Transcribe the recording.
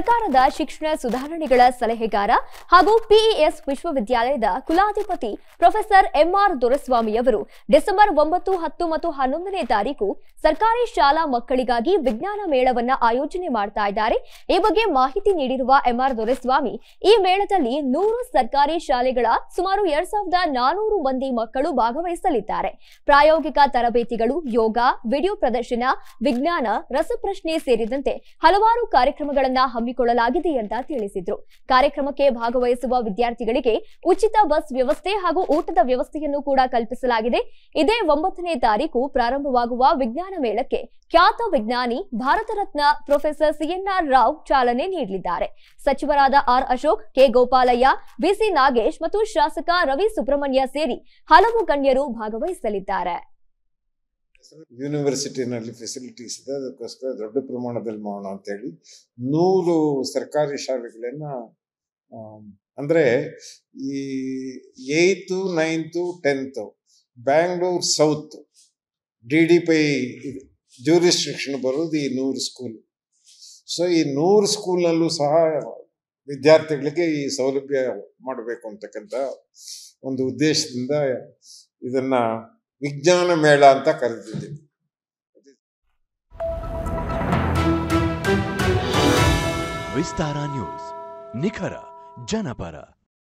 ಸರ್ಕಾರದ ಶಿಕ್ಷಣ ಸುಧಾರಣೆಗಳ ಸಲಹೆಗಾರ ಹಾಗೂ ಪಿಇಎಸ್ e ವಿಶ್ವವಿದ್ಯಾಲಯದ ಕುಲಾಧಿಪತಿ ಪ್ರೊಫೆಸರ್ ಎಂಆರ್ ದೊರೆಸ್ವಾಮಿ ಅವರು ಡಿಸೆಂಬರ್ ಒಂಬತ್ತು ಹತ್ತು ಮತ್ತು ಹನ್ನೊಂದನೇ ತಾರೀಕು ಸರ್ಕಾರಿ ಶಾಲಾ ಮಕ್ಕಳಿಗಾಗಿ ವಿಜ್ಞಾನ ಮೇಳವನ್ನು ಆಯೋಜನೆ ಮಾಡ್ತಾ ಇದ್ದಾರೆ ಈ ಬಗ್ಗೆ ಮಾಹಿತಿ ನೀಡಿರುವ ಎಂಆರ್ ದೊರೆಸ್ವಾಮಿ ಈ ಮೇಳದಲ್ಲಿ ನೂರು ಸರ್ಕಾರಿ ಶಾಲೆಗಳ ಸುಮಾರು ಎರಡ್ ಸಾವಿರದ ನಾನೂರು ಮಂದಿ ಮಕ್ಕಳು ಭಾಗವಹಿಸಲಿದ್ದಾರೆ ಪ್ರಾಯೋಗಿಕ ತರಬೇತಿಗಳು ಯೋಗ ವಿಡಿಯೋ ಪ್ರದರ್ಶನ ವಿಜ್ಞಾನ ರಸಪ್ರಶ್ನೆ ಸೇರಿದಂತೆ ಹಲವಾರು ಕಾರ್ಯಕ್ರಮಗಳನ್ನು ಹಮ್ಮಿ ಹಮ್ಮಿಕೊಳ್ಳಲಾಗಿದೆ ಅಂತ ತಿಳಿಸಿದ್ರು ಕಾರ್ಯಕ್ರಮಕ್ಕೆ ಭಾಗವಹಿಸುವ ವಿದ್ಯಾರ್ಥಿಗಳಿಗೆ ಉಚಿತ ಬಸ್ ವ್ಯವಸ್ಥೆ ಹಾಗೂ ಊಟದ ವ್ಯವಸ್ಥೆಯನ್ನು ಕೂಡ ಕಲ್ಪಿಸಲಾಗಿದೆ ಇದೇ ಒಂಬತ್ತನೇ ತಾರೀಕು ಪ್ರಾರಂಭವಾಗುವ ವಿಜ್ಞಾನ ಮೇಳಕ್ಕೆ ಖ್ಯಾತ ವಿಜ್ಞಾನಿ ಭಾರತ ರತ್ನ ಪ್ರೊಫೆಸರ್ ಸಿಎನ್ಆರ್ ರಾವ್ ಚಾಲನೆ ನೀಡಲಿದ್ದಾರೆ ಸಚಿವರಾದ R Ashok K Gopalaiah BC Nagesh ಮತ್ತು ಶಾಸಕ ರವಿ ಸುಬ್ರಹ್ಮಣ್ಯ ಸೇರಿ ಹಲವು ಗಣ್ಯರು ಭಾಗವಹಿಸಲಿದ್ದಾರೆ ಯೂನಿವರ್ಸಿಟಿನಲ್ಲಿ ಫೆಸಿಲಿಟೀಸ್ ಇದೆ ಅದಕ್ಕೋಸ್ಕರ ದೊಡ್ಡ ಪ್ರಮಾಣದಲ್ಲಿ ಮಾಡೋಣ ಅಂತ ಹೇಳಿ ನೂರು ಸರ್ಕಾರಿ ಶಾಲೆಗಳನ್ನ ಅಂದರೆ ಈ eighth ninth tenth Bangalore south D D P I jurisdiction ಬರೋದು ಈ ನೂರು ಸ್ಕೂಲ್ ಸೊ ಈ ನೂರು ಸ್ಕೂಲ್ನಲ್ಲೂ ಸಹ ವಿದ್ಯಾರ್ಥಿಗಳಿಗೆ ಈ ಸೌಲಭ್ಯ ಮಾಡಬೇಕು ಅಂತಕ್ಕಂಥ ಒಂದು ಉದ್ದೇಶದಿಂದ ಇದನ್ನ विज्ञान मेला ಅಂತ ಕರೆದಿದ್ದೀವಿ বিস্তారా ನ್ಯೂಸ್ 니ಖರ ಜನಪರ